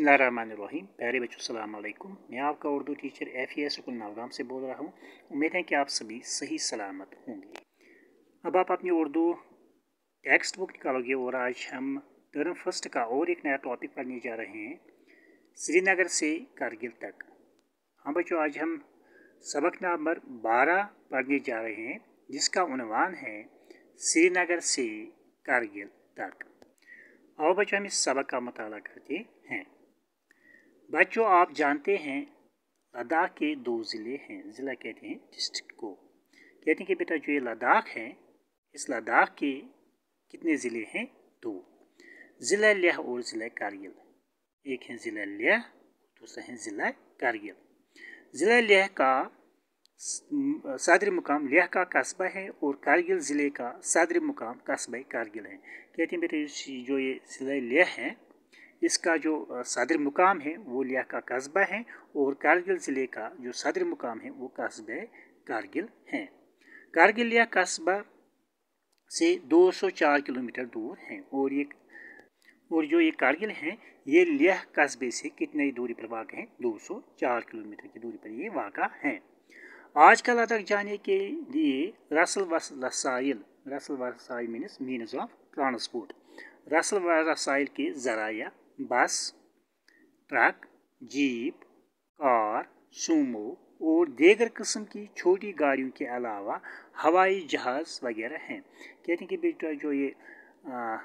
बसमीम प्यारे बच्चों सलामकुम मैं आपका Urdu teacher F E S Nowgam से बोल रहा हूँ उम्मीद है कि आप सभी सही सलामत होंगे अब आप अपनी उर्दू टेक्स्ट बुक निकालोगे और आज हम टर्म फर्स्ट का और एक नया टॉपिक पढ़ने जा रहे हैं श्रीनगर से कारगिल तक हाँ बच्चों आज हम सबक नंबर बारह पढ़ने जा रहे हैं जिसका उनवान है श्रीनगर से कारगिल तक आओ बच्चों हम इस सबक का मताल करते हैं बच्चों आप जानते हैं लद्दाख के दो ज़िले हैं ज़िला कहते हैं डिस्ट्रिक्ट को कहते हैं कि बेटा जो ये लद्दाख है इस लद्दाख के कितने ज़िले हैं दो ज़िला लेह और ज़िला कारगिल एक है ज़िला लेह दूसरा है ज़िला कारगिल ज़िला लेह का सदर मुकाम लेह का कस्बा है और कारगिल ज़िले का सदर मुकाम कस्बा कारगिल है कहते हैं बेटे जो ये ज़िला लेह है इसका जो सदर मुकाम है वो लिया का कस्बा है और कारगिल ज़िले का जो सदर मुकाम है वो कस्बे कारगिल है कारगिल लिया कस्बा से 204 किलोमीटर दूर है और ये और जो ये कारगिल हैं ये लिया कस्बे से कितने दूरी पर वाक़ हैं 204 किलोमीटर की दूरी पर ये वाक़ हैं आज कल तक जाने के लिए रसल वसाइल रसल वसाइल मीनस मीनस ऑफ ट्रांसपोर्ट रसल वसाइल के ज़राया bus truck jeep car Sumo और देगर किस्म की छोटी गाड़ियों के अलावा हवाई जहाज़ वगैरह हैं कहते हैं कि बेटा जो ये आ,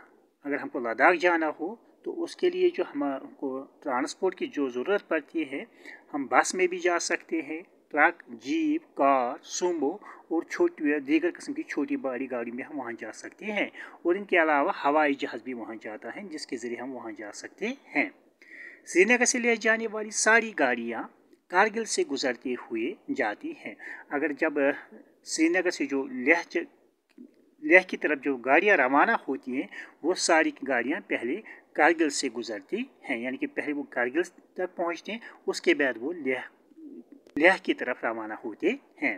अगर हमको लद्दाख जाना हो तो उसके लिए जो हमको ट्रांसपोर्ट की जो ज़रूरत पड़ती है हम बस में भी जा सकते हैं ट्रक जीप कार सूमो और छोटी दीगर किस्म की छोटी बड़ी गाड़ी में हम वहाँ जा सकते हैं और इनके अलावा हवाई जहाज़ भी वहाँ जाता है जिसके ज़रिए हम वहाँ जा सकते हैं श्रीनगर से ले जाने वाली सारी गाड़ियाँ कारगिल से गुजरते हुए जाती हैं अगर जब श्रीनगर से जो लह लेह की तरफ जो गाड़ियाँ रवाना होती हैं वो सारी गाड़ियाँ पहले कारगिल से गुजरती हैं यानी कि पहले वो कारगिल तक पहुँचते हैं उसके बाद वो लेह लेह की तरफ रवाना होते हैं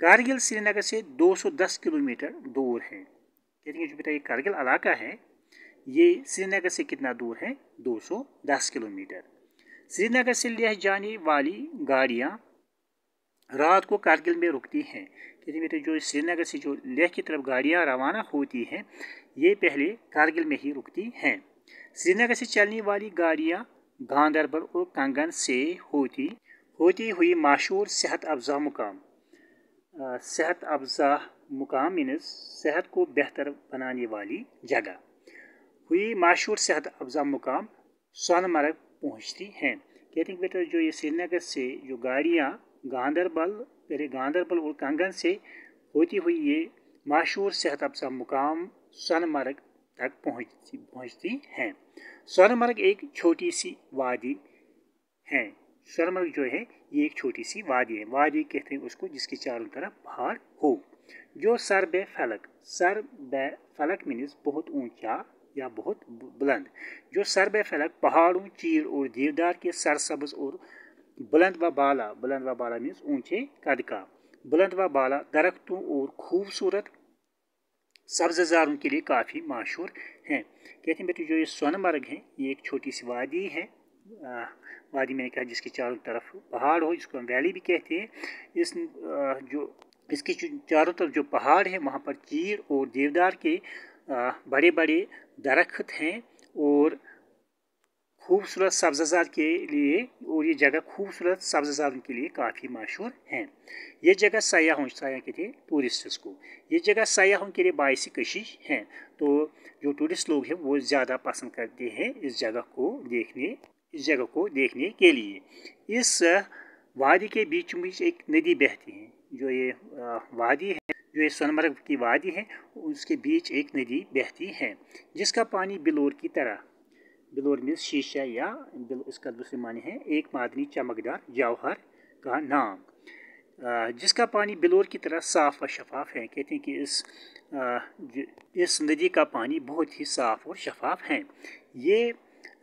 कारगिल श्रीनगर से 210 किलोमीटर दूर है कहते हैं जो बेटा ये कारगिल इलाका है ये श्रीनगर से कितना दूर है 210 किलोमीटर श्रीनगर से लेह जाने वाली गाड़ियाँ रात को कारगिल में रुकती हैं कहते बेटा जो श्रीनगर से जो लेह की तरफ गाड़ियाँ रवाना होती हैं ये पहले कारगिल में ही रुकती हैं श्रीनगर से चलने वाली गाड़ियाँ गांधरबल और कंगन से होती होती हुई मशहूर सेहत अफजा मुकाम सेहत अफजा मुकाम मीनस सेहत को बेहतर बनाने वाली जगह हुई मशहूर सेहत अफजा मुकाम सोनमर्ग पहुँचती हैं कहते हैं बेटा जो ये श्रीनगर से जो गाड़ियाँ गांधरबल मेरे गांधरबल और कंगन से होती हुई ये मशहूर सेहत अफजा मुकाम सोनमर्ग तक पहुँचती पहुँचती हैं सोनमर्ग एक छोटी सी वादी है सरमग जो है ये एक छोटी सी वादी है वादी कहते हैं उसको जिसके चारों तरफ पहाड़ हो जो सर बे फलक सर बे फलक मीन्स बहुत ऊंचा या बहुत बुलंद जो सर बे फलक पहाड़ों चीर और देवदार के सरसब्ज और बुलंद व बाला बुलंद व बाला मीन्स ऊंचे कद का बुलंद व बाला दरख्तों और खूबसूरत सब्जारों के लिए काफ़ी मशहूर हैं कहते हैं बेटे जो ये सोनमर्ग है ये एक छोटी सी वादी है वादी मैंने कहा जिसके चारों तरफ पहाड़ हो इसको हम वैली भी कहते हैं इस जो इसकी चारों तरफ जो पहाड़ है वहाँ पर चीड़ और देवदार के बड़े बड़े दरख्त हैं और खूबसूरत सब्जाजार के लिए और ये जगह खूबसूरत सब्जाजारों के लिए काफ़ी मशहूर हैं ये जगह सयाहों सयाह के लिए टूरिस्ट्स को ये जगह सयाहों के लिए बायसी कशिश हैं तो जो टूरिस्ट लोग हैं वो ज़्यादा पसंद करते हैं इस जगह को देखने इस जगह को देखने के लिए इस वादी के बीच में एक नदी बहती है जो ये वादी है जो ये सोनमर्ग की वादी है उसके बीच एक नदी बहती है जिसका पानी बिलोर की तरह बिलोर में शीशा या इसका दूसरे माने है एक मादनी चमकदार जौहर का नाम जिसका पानी बिलोर की तरह साफ़ और शफाफ है कहते हैं कि इस इस नदी का पानी बहुत ही साफ़ और शफाफ है ये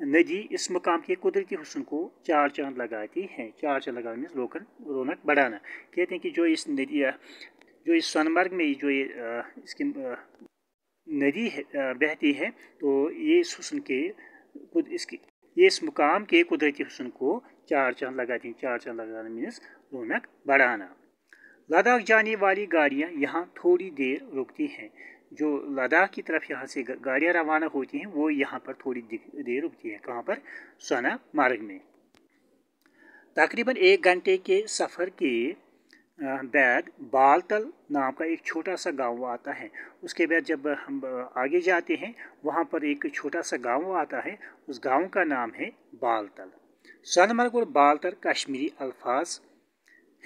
नदी इस मकाम के कुदरती हसन को चार चांद लगाती हैं चार चांद लगा मीन लोकन रौनक बढ़ाना कहते हैं कि जो इस नदी जो इस सोनमर्ग में जो ये इसकी नदी है बहती है तो ये इस हसन के खुद ये इस मुकाम के कुदरती हसन को चार चांद लगाती हैं चार चांद लगाने मीन्स रौनक बढ़ाना लद्दाख जाने वाली गाड़ियाँ यहाँ थोड़ी देर रुकती हैं जो लद्दाख की तरफ यहाँ से गाड़ियाँ रवाना होती हैं वो यहाँ पर थोड़ी देर रुकती हैं कहाँ पर सोना मार्ग में तकरीबन एक घंटे के सफ़र के बाद बालतल नाम का एक छोटा सा गांव आता है उसके बाद जब हम आगे जाते हैं वहाँ पर एक छोटा सा गांव आता है उस गांव का नाम है बालतल सोनमर्ग और बालतल कश्मीरी अल्फाज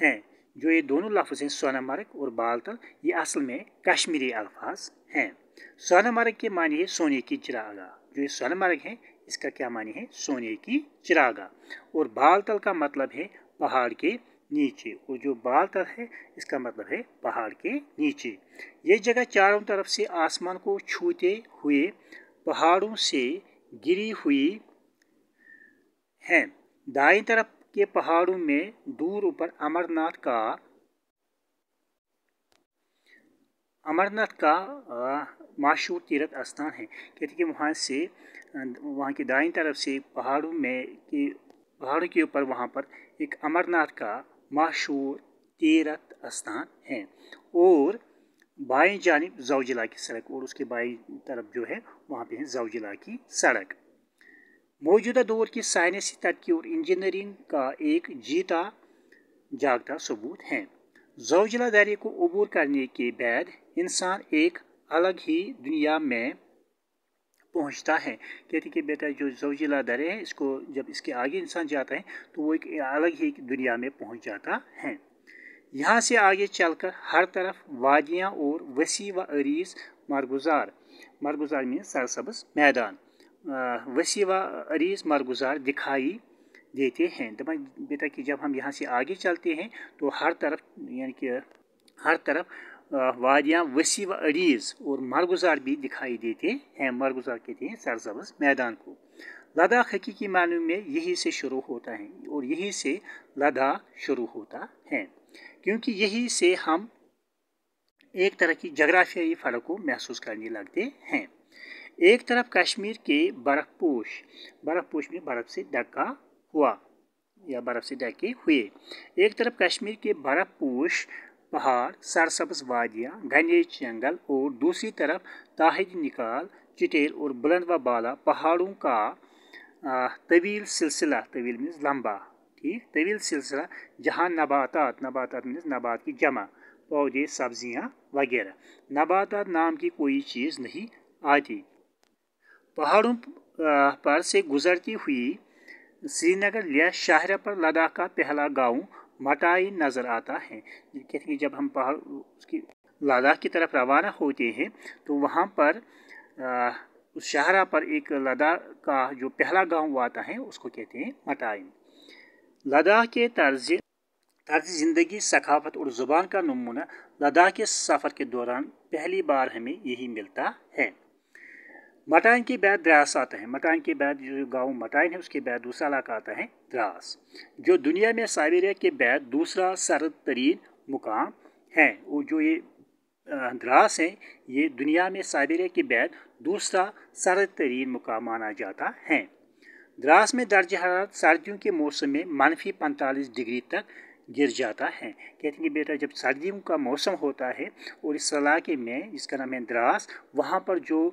हैं जो ये दोनों लफ्ज़ हैं सोनामर्ग और बालतल ये असल में कश्मीरी अल्फाज हैं सोनामर्ग के मानी है सोने की चिरागा जो ये सोनामर्ग है इसका क्या मानी है सोने की चिरागा और बालतल का मतलब है पहाड़ के नीचे और जो बालतल है इसका मतलब है पहाड़ के नीचे ये जगह चारों तरफ से आसमान को छूते हुए पहाड़ों से गिरी हुई हैं दाएं तरफ के पहाड़ों में दूर ऊपर अमरनाथ का अमरनाथ का मशहूर तीर्थ स्थान है कहते हैं कि वहाँ से वहाँ की दाएं तरफ से पहाड़ों में के पहाड़ों के ऊपर वहाँ पर एक अमरनाथ का मशहूर तीर्थ स्थान है और बाएं जानब जौजिला की सड़क और उसके बाएं तरफ जो है वहाँ पे है जौजिला की सड़क मौजूदा दौर की साइंसी तरक्की और इंजीनियरिंग का एक जीता जागता सबूत है जोजिला दर्रे को अबूर करने के बाद इंसान एक अलग ही दुनिया में पहुंचता है कहते कि बेटा जो जोजिला दर्रे है इसको जब इसके आगे इंसान जाता है तो वो एक अलग ही दुनिया में पहुंच जाता है यहाँ से आगे चलकर हर तरफ वादियाँ और वसी व अरीज मरगुजार मरगुजार मीन सरसब्ज मैदान वसीवा अरीज मरगुजार दिखाई देते हैं दबा तो बेटा कि जब हम यहाँ से आगे चलते हैं तो हर तरफ यानी कि हर तरफ वादियाँ वसी व अरीज़ और मरगुजार भी दिखाई देते हैं मरगुजार कहते हैं सरसब्ज मैदान को लद्दाख हकीकी मानू में यही से शुरू होता है और यही से लद्दाख शुरू होता है क्योंकि यही से हम एक तरह की जगराफियाई फ़र्क को महसूस करने लगते हैं एक तरफ कश्मीर के बर्फ़पोश बर्फ़पोश में बर्फ़ से ढका हुआ या बर्फ़ से ढके हुए एक तरफ कश्मीर के बर्फ़पोश पहाड़ सरसब्ज वादियाँ घने जंगल और दूसरी तरफ ताहिद निकाल चिटेल और बुलंद व बाला पहाड़ों का तवील सिलसिला तवील मीन्स लंबा ठीक तवील सिलसिला जहाँ नबातात नबातात मीन्स नबात की जमा पौधे सब्जियाँ वगैरह नबातात नाम की कोई चीज़ नहीं आती पहाड़ों पर से गुजरती हुई श्रीनगर या शाहरा पर लद्दाख का पहला गांव मटाई नज़र आता है कहते हैं जब हम पहाड़ उसकी लद्दाख की तरफ रवाना होते हैं तो वहाँ पर उस शाहरा पर एक लद्दाख का जो पहला गांव आता है उसको कहते हैं मटाई लद्दाख के तर्ज तर्ज ज़िंदगी सखाफत और ज़ुबान का नमूना लद्दाख के सफ़र के दौरान पहली बार हमें यही मिलता है मटाइन के बाद द्रास आता है मटाइन के बाद जो गांव मटाइन है उसके बाद दूसरा इलाका आता है द्रास जो दुनिया में साइबेरिया के बाद दूसरा सरद तरीन मुकाम है वो जो ये द्रास है ये दुनिया में साइबेरिया के बाद दूसरा सरद तरीन मुकाम माना जाता है द्रास में दर्ज हरारत सर्दियों के मौसम में मनफी पैंतालीस डिग्री तक गिर जाता है कहते हैं कि बेटा जब सर्दियों का मौसम होता है और इस इलाके में जिसका नाम है द्रास वहाँ पर जो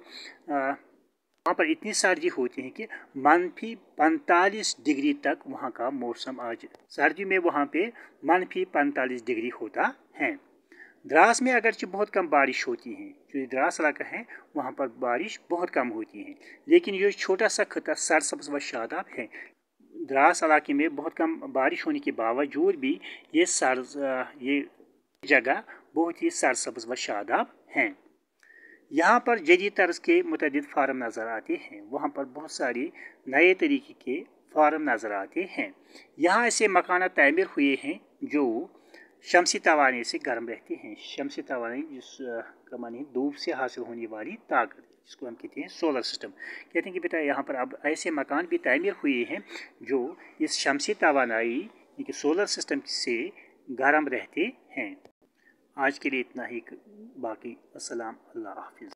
वहाँ पर इतनी सर्दी होती है कि मनफी पैंतालीस डिग्री तक वहाँ का मौसम आज सर्दी में वहाँ पे मनफी पैंतालीस डिग्री होता है द्रास में अगरचि बहुत कम बारिश होती है जो द्रास इलाका है वहाँ पर बारिश बहुत कम होती है लेकिन ये छोटा सा खतः सरसब्ज व शादाब है द्रास इलाके में बहुत कम बारिश होने के बावजूद भी ये सर ये जगह बहुत ही सरसब्ज व शादाब हैं यहाँ पर जदीद तर्ज के मतद फार्म नज़र आते हैं वहाँ पर बहुत सारे नए तरीके के फार्म नज़र आते हैं यहाँ ऐसे मकाना तैमीर हुए हैं जो शमसी तोानी से गर्म रहते हैं शमसी तोानी जिस का मानी धूप से हासिल होने वाली ताकत जिसको हम कहते हैं सोलर सिस्टम कहते हैं कि बेटा यहाँ पर अब ऐसे मकान भी तैमीर हुए हैं जो इस शमसी तोानाई यानी सोलर सिस्टम से गर्म रहते हैं आज के लिए इतना ही बाकी असलम अल्लाह हाफिज़